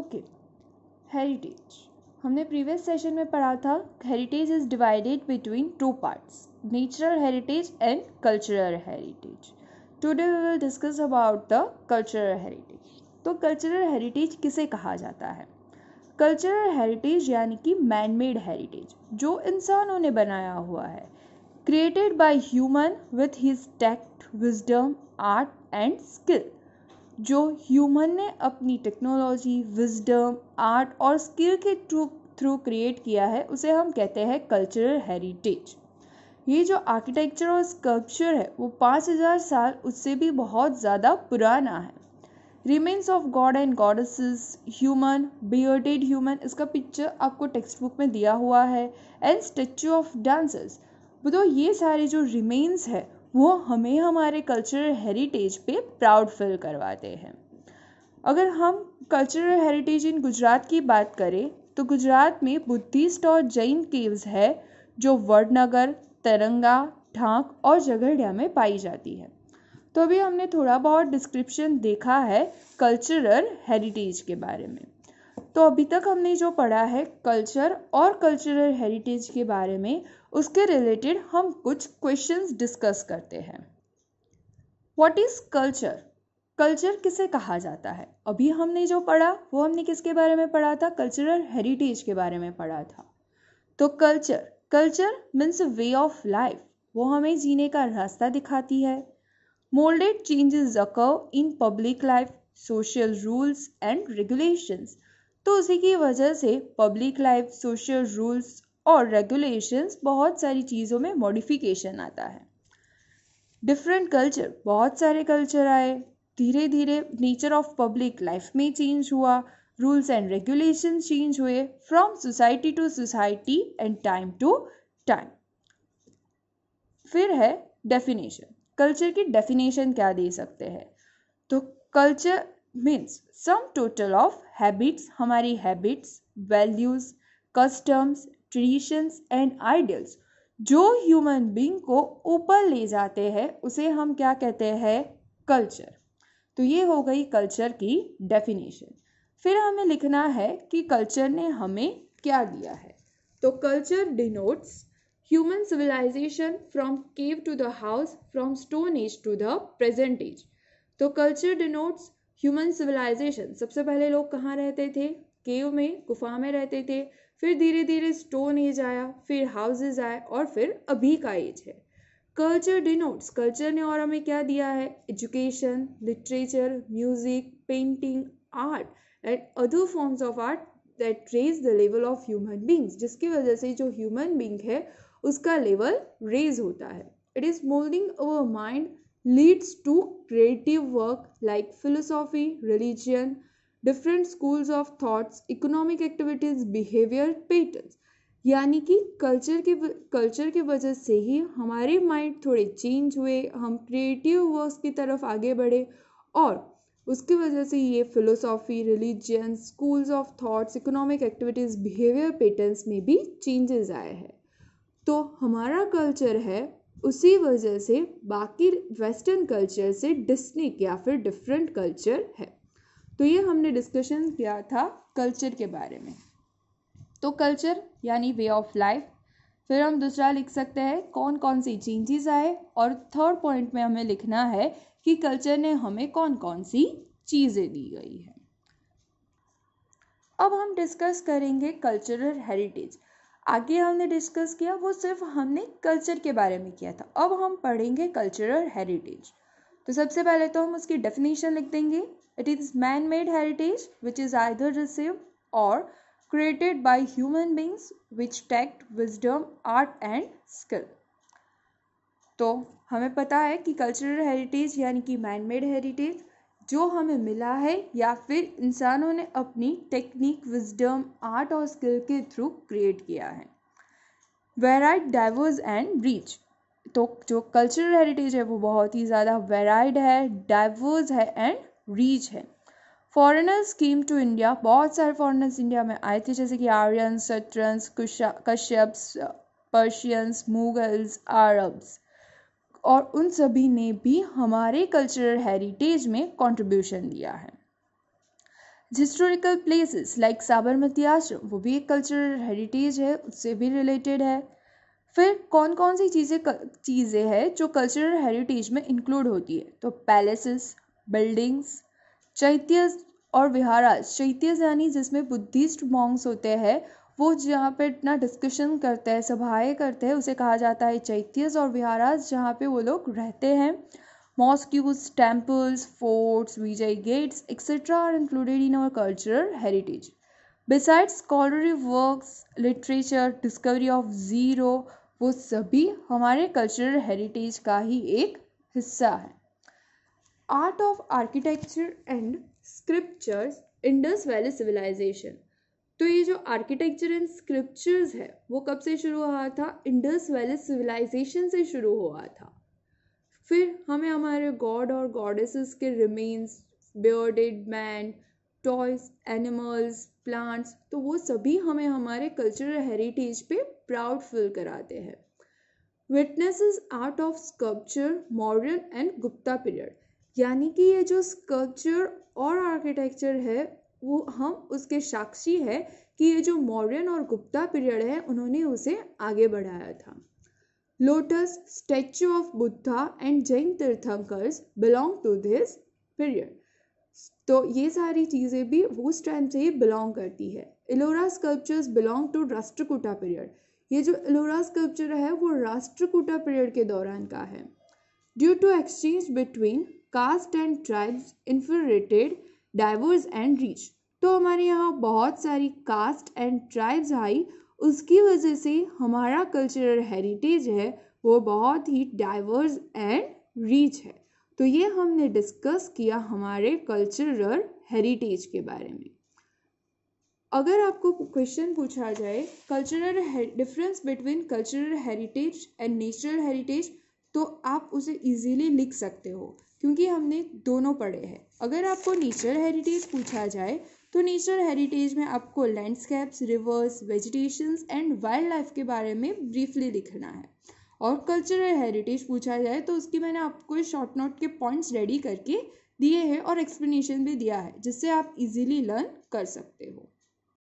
Okay heritage हमने previous session में पढ़ा था heritage is divided between two parts natural heritage and cultural heritage today we will discuss about the cultural heritage तो cultural heritage किसे कहा जाता है कल्चरल हेरिटेज यानी कि मैन मेड हेरिटेज जो इंसानों ने बनाया हुआ है created by human with his tact wisdom art and skill जो ह्यूमन ने अपनी टेक्नोलॉजी विजडम आर्ट और स्किल के थ्रू थ्रू क्रिएट किया है उसे हम कहते हैं कल्चरल हेरिटेज ये जो आर्किटेक्चर और स्कल्पचर है वो पाँच हज़ार साल उससे भी बहुत ज़्यादा पुराना है remains of god and goddess human bearded human इसका पिक्चर आपको टेक्स्ट बुक में दिया हुआ है एंड स्टेच्यू ऑफ डांसर्स तो ये सारे जो रिमेन्स है वो हमें हमारे कल्चरल हेरिटेज पे प्राउड फील करवाते हैं अगर हम कल्चरल हेरिटेज इन गुजरात की बात करें तो गुजरात में बुद्धिस्ट और जैन केव्स है जो वडनगर तरंगा ढांक और झगड़िया में पाई जाती है तो अभी हमने थोड़ा बहुत डिस्क्रिप्शन देखा है कल्चरल हेरिटेज के बारे में तो अभी तक हमने जो पढ़ा है कल्चर और कल्चरल हेरिटेज के बारे में उसके रिलेटेड हम कुछ क्वेश्चंस डिस्कस करते हैं व्हाट इज़ कल्चर कल्चर किसे कहा जाता है अभी हमने जो पढ़ा वो हमने किसके बारे में पढ़ा था कल्चरल हेरिटेज के बारे में पढ़ा था तो culture culture means way of life वो हमें जीने का रास्ता दिखाती है moulded changes occur in public life social rules and regulations तो उसी की वजह से पब्लिक लाइफ सोशल रूल्स और रेगुलेशंस बहुत सारी चीज़ों में मॉडिफिकेशन आता है डिफरेंट कल्चर बहुत सारे कल्चर आए धीरे धीरे नेचर ऑफ पब्लिक लाइफ में चेंज हुआ रूल्स एंड रेगुलेशन चेंज हुए from society to society and time to time फिर है डेफिनेशन कल्चर की डेफिनेशन क्या दे सकते हैं तो culture means sum total of habits हमारी habits values customs traditions and ideals जो ह्यूमन बींग को ऊपर ले जाते हैं उसे हम क्या कहते हैं कल्चर तो ये हो गई कल्चर की डेफिनेशन फिर हमें लिखना है कि कल्चर ने हमें क्या दिया है तो culture denotes human civilisation from cave to the house from stone age to the present age तो कल्चर डिनोट्स ह्यूमन सिविलाइजेशन सबसे पहले लोग कहाँ रहते थे केव में गुफा में रहते थे फिर धीरे धीरे स्टोन एज आया फिर हाउसेज आए और फिर अभी का एज है कल्चर डिनोट्स कल्चर ने और हमें क्या दिया है education literature music painting art and other forms of art that raise the level of human beings जिसकी वजह से जो ह्यूमन बींग है उसका लेवल रेज होता है it is moulding our mind leads to creative work like philosophy, religion, different schools of thoughts, economic activities, behavior patterns. यानी कि कल्चर के कल्चर के वजह से ही हमारे माइंड थोड़े चेंज हुए हम क्रिएटिव वर्क्स की तरफ आगे बढ़े और उसकी वजह से ये philosophy religion schools of thoughts economic activities behaviour patterns में भी चेंजेस आए हैं तो हमारा कल्चर है उसी वजह से बाकी वेस्टर्न कल्चर से डिस्निक या फिर डिफरेंट कल्चर है तो ये हमने डिस्कशन किया था कल्चर के बारे में तो कल्चर यानी वे ऑफ लाइफ फिर हम दूसरा लिख सकते हैं कौन कौन सी चेंजेस आए और थर्ड पॉइंट में हमें लिखना है कि कल्चर ने हमें कौन कौन सी चीज़ें दी गई हैं अब हम डिस्कस करेंगे कल्चरल हेरिटेज आगे हमने डिस्कस किया वो सिर्फ हमने कल्चर के बारे में किया था अब हम पढ़ेंगे कल्चरल हेरिटेज तो सबसे पहले तो हम उसकी डेफिनेशन लिख देंगे it is man made heritage which is either receive or created by human beings which take wisdom art and skill तो हमें पता है कि कल्चरल हेरिटेज यानी कि मैन मेड हेरिटेज जो हमें मिला है या फिर इंसानों ने अपनी टेक्निक विजडम आर्ट और स्किल के थ्रू क्रिएट किया है वेराइड डाइवर्स एंड रीच तो जो कल्चरल हेरिटेज है वो बहुत ही ज़्यादा वेराइड है डाइवर्स है एंड रीच है फॉरेनर्स केम टू इंडिया बहुत सारे फॉरेनर्स इंडिया में आए थे जैसे कि आर्यन सत्रंस कश्यप्स पर्शियंस मुगल्स अरब्स और उन सभी ने भी हमारे कल्चरल हेरिटेज में कंट्रीब्यूशन दिया है हिस्टोरिकल प्लेसेस लाइक साबरमती आश्रम वो भी एक कल्चरल हेरिटेज है उससे भी रिलेटेड है फिर कौन कौन सी चीज़ें चीज़ें हैं जो कल्चरल हेरिटेज में इंक्लूड होती है तो पैलेसेस बिल्डिंग्स चैत्य और विहारा चैत्य यानी जिसमें बुद्धिस्ट मॉन्ग्स होते हैं वो जहाँ पे इतना डिस्कशन करते हैं सभाएँ करते हैं उसे कहा जाता है चैत्यस और विहाराज जहाँ पे वो लोग रहते हैं mosques temples forts Vijay gates etcetera are included in our cultural heritage besides scholarly works literature discovery of zero वो सभी हमारे कल्चरल हेरिटेज का ही एक हिस्सा है art of architecture and scriptures Indus valley civilisation तो ये जो आर्किटेक्चर एंड स्क्रिप्चर्स है वो कब से शुरू हुआ था इंडस वैली सिविलाइजेशन से शुरू हुआ था फिर हमें हमारे गॉड और गॉडेसेस के remains bearded man toys animals plants तो वो सभी हमें हमारे कल्चरल हेरिटेज पे प्राउड फील कराते हैं witnesses art of sculpture modern and Gupta period यानी कि ये जो स्कल्पचर और आर्किटेक्चर है वो हम उसके साक्षी है कि ये जो मौर्यन और गुप्ता पीरियड है उन्होंने उसे आगे बढ़ाया था lotus statue of Buddha and Jain tirthankars belong to this period तो ये सारी चीज़ें भी उस टाइम से ही बिलोंग करती है Ellora sculptures belong to Rashtrakuta period ये जो एलोरा स्कल्पचर है वो राष्ट्रकूटा पीरियड के दौरान का है due to exchange between caste and tribes infuriated diverse and rich तो हमारे यहाँ बहुत सारी कास्ट एंड ट्राइब्स आई उसकी वजह से हमारा कल्चरल हेरिटेज है वो बहुत ही डाइवर्स एंड रिच है तो ये हमने डिस्कस किया हमारे कल्चरल हेरिटेज के बारे में अगर आपको क्वेश्चन पूछा जाए cultural difference between cultural heritage and natural heritage तो आप उसे इजीली लिख सकते हो क्योंकि हमने दोनों पढ़े हैं अगर आपको नेचुरल हेरिटेज पूछा जाए तो नेचुरल हेरिटेज में आपको landscapes rivers vegetation and wildlife के बारे में ब्रीफली लिखना है और कल्चरल हेरिटेज पूछा जाए तो उसकी मैंने आपको शॉर्ट नोट के पॉइंट्स रेडी करके दिए हैं और एक्सप्लेनेशन भी दिया है जिससे आप इजीली लर्न कर सकते हो